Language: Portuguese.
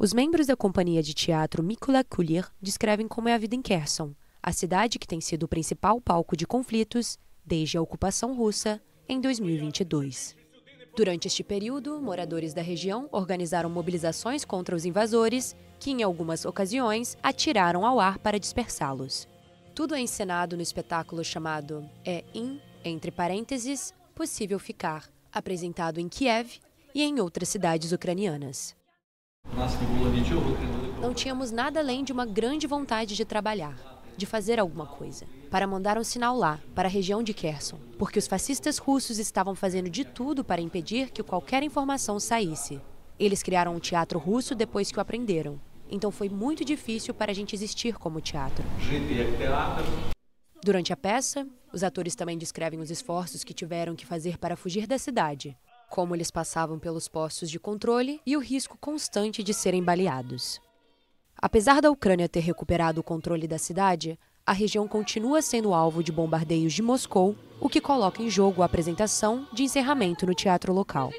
Os membros da companhia de teatro Mikula Kulir descrevem como é a vida em Kherson, a cidade que tem sido o principal palco de conflitos desde a ocupação russa em 2022. Durante este período, moradores da região organizaram mobilizações contra os invasores, que em algumas ocasiões atiraram ao ar para dispersá-los. Tudo é encenado no espetáculo chamado É In, entre parênteses, Possível Ficar, apresentado em Kiev e em outras cidades ucranianas. Não tínhamos nada além de uma grande vontade de trabalhar, de fazer alguma coisa, para mandar um sinal lá, para a região de Kherson, porque os fascistas russos estavam fazendo de tudo para impedir que qualquer informação saísse. Eles criaram um teatro russo depois que o aprenderam. Então foi muito difícil para a gente existir como teatro. É Durante a peça, os atores também descrevem os esforços que tiveram que fazer para fugir da cidade, como eles passavam pelos postos de controle e o risco constante de serem baleados. Apesar da Ucrânia ter recuperado o controle da cidade, a região continua sendo alvo de bombardeios de Moscou, o que coloca em jogo a apresentação de encerramento no teatro local.